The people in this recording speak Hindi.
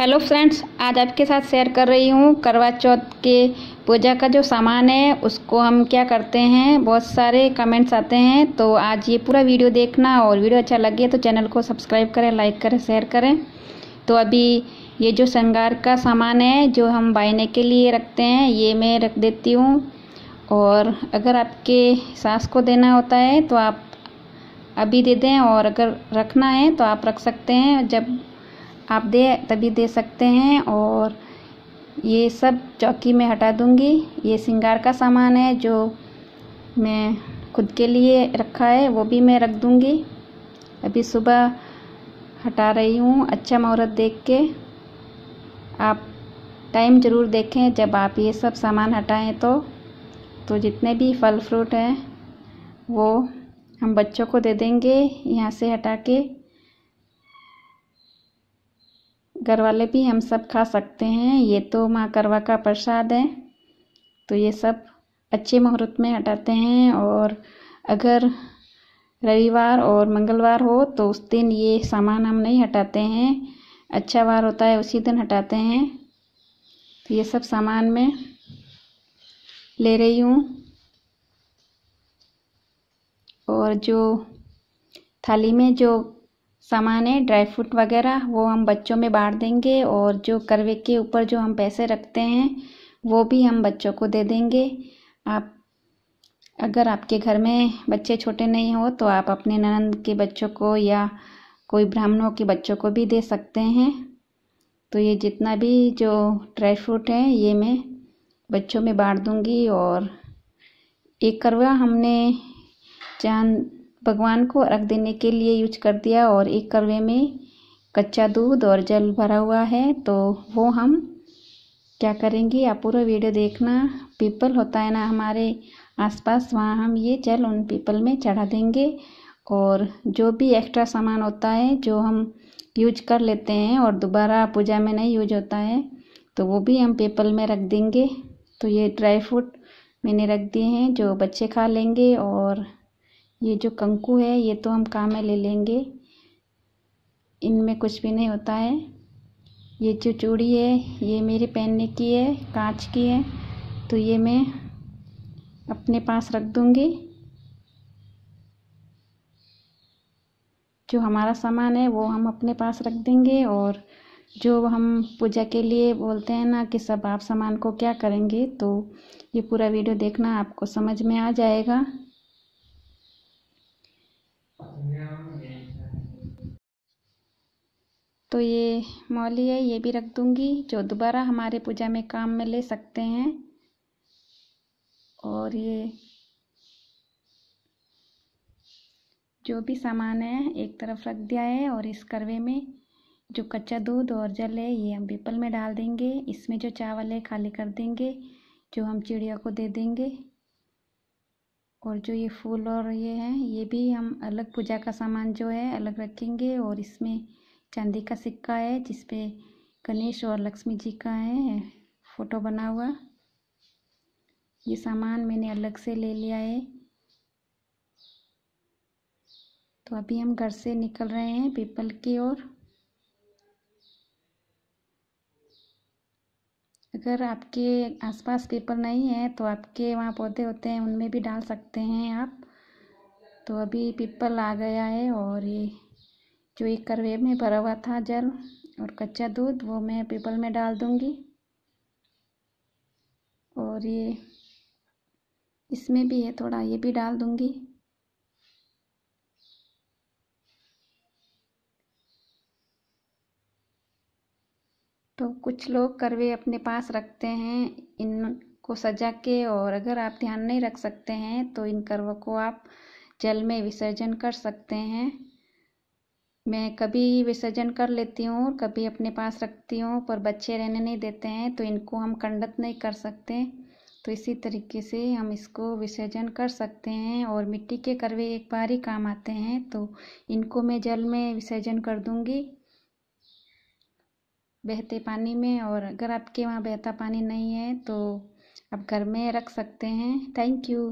हेलो फ्रेंड्स आज आपके साथ शेयर कर रही हूँ करवा चौथ के पूजा का जो सामान है उसको हम क्या करते हैं बहुत सारे कमेंट्स आते हैं तो आज ये पूरा वीडियो देखना और वीडियो अच्छा लगे तो चैनल को सब्सक्राइब करें लाइक करें शेयर करें तो अभी ये जो श्रृंगार का सामान है जो हम बाइने के लिए रखते हैं ये मैं रख देती हूँ और अगर आपके सास को देना होता है तो आप अभी दे दें और अगर रखना है तो आप रख सकते हैं जब आप दे तभी दे सकते हैं और ये सब चौकी में हटा दूँगी ये सिंगार का सामान है जो मैं खुद के लिए रखा है वो भी मैं रख दूँगी अभी सुबह हटा रही हूँ अच्छा मुहूर्त देख के आप टाइम ज़रूर देखें जब आप ये सब सामान हटाएं तो तो जितने भी फल फ्रूट हैं वो हम बच्चों को दे देंगे यहाँ से हटा के घर वाले भी हम सब खा सकते हैं ये तो माँ करवा का प्रसाद है तो ये सब अच्छे मुहूर्त में हटाते हैं और अगर रविवार और मंगलवार हो तो उस दिन ये सामान हम नहीं हटाते हैं अच्छा वार होता है उसी दिन हटाते हैं तो ये सब सामान मैं ले रही हूँ और जो थाली में जो सामान है ड्राई फ्रूट वगैरह वो हम बच्चों में बाँट देंगे और जो करवे के ऊपर जो हम पैसे रखते हैं वो भी हम बच्चों को दे देंगे आप अगर आपके घर में बच्चे छोटे नहीं हो तो आप अपने ननंद के बच्चों को या कोई ब्राह्मणों के बच्चों को भी दे सकते हैं तो ये जितना भी जो ड्राई फ्रूट है ये मैं बच्चों में बांट दूंगी और एक करवा हमने चांद भगवान को अर्घ देने के लिए यूज कर दिया और एक कड़वे में कच्चा दूध और जल भरा हुआ है तो वो हम क्या करेंगे आप पूरा वीडियो देखना पीपल होता है ना हमारे आसपास वहाँ हम ये जल उन पीपल में चढ़ा देंगे और जो भी एक्स्ट्रा सामान होता है जो हम यूज कर लेते हैं और दोबारा पूजा में नहीं यूज होता है तो वो भी हम पेपल में रख देंगे तो ये ड्राई फ्रूट मैंने रख दिए हैं जो बच्चे खा लेंगे और ये जो कंकु है ये तो हम काम में ले लेंगे इनमें कुछ भी नहीं होता है ये जो चूड़ी है ये मेरे पहनने की है कांच की है तो ये मैं अपने पास रख दूँगी जो हमारा सामान है वो हम अपने पास रख देंगे और जो हम पूजा के लिए बोलते हैं ना कि सब आप सामान को क्या करेंगे तो ये पूरा वीडियो देखना आपको समझ में आ जाएगा तो ये मौली है ये भी रख दूँगी जो दोबारा हमारे पूजा में काम में ले सकते हैं और ये जो भी सामान है एक तरफ रख दिया है और इस करवे में जो कच्चा दूध और जल है ये हम पीपल में डाल देंगे इसमें जो चावल है खाली कर देंगे जो हम चिड़िया को दे देंगे और जो ये फूल और ये हैं ये भी हम अलग पूजा का सामान जो है अलग रखेंगे और इसमें चांदी का सिक्का है जिसपे गणेश और लक्ष्मी जी का है फोटो बना हुआ ये सामान मैंने अलग से ले लिया है तो अभी हम घर से निकल रहे हैं पीपल की ओर अगर आपके आसपास पीपल नहीं है तो आपके वहाँ पौधे होते हैं उनमें भी डाल सकते हैं आप तो अभी पीपल आ गया है और ये जो एक करवे में भरा हुआ था जल और कच्चा दूध वो मैं पीपल में डाल दूँगी और ये इसमें भी है थोड़ा ये भी डाल दूँगी तो कुछ लोग करवे अपने पास रखते हैं इनको सजा के और अगर आप ध्यान नहीं रख सकते हैं तो इन करवों को आप जल में विसर्जन कर सकते हैं मैं कभी विसर्जन कर लेती हूँ और कभी अपने पास रखती हूँ पर बच्चे रहने नहीं देते हैं तो इनको हम कंडत नहीं कर सकते तो इसी तरीके से हम इसको विसर्जन कर सकते हैं और मिट्टी के करवे एक बार ही काम आते हैं तो इनको मैं जल में विसर्जन कर दूँगी बहते पानी में और अगर आपके वहाँ बहता पानी नहीं है तो आप घर में रख सकते हैं थैंक यू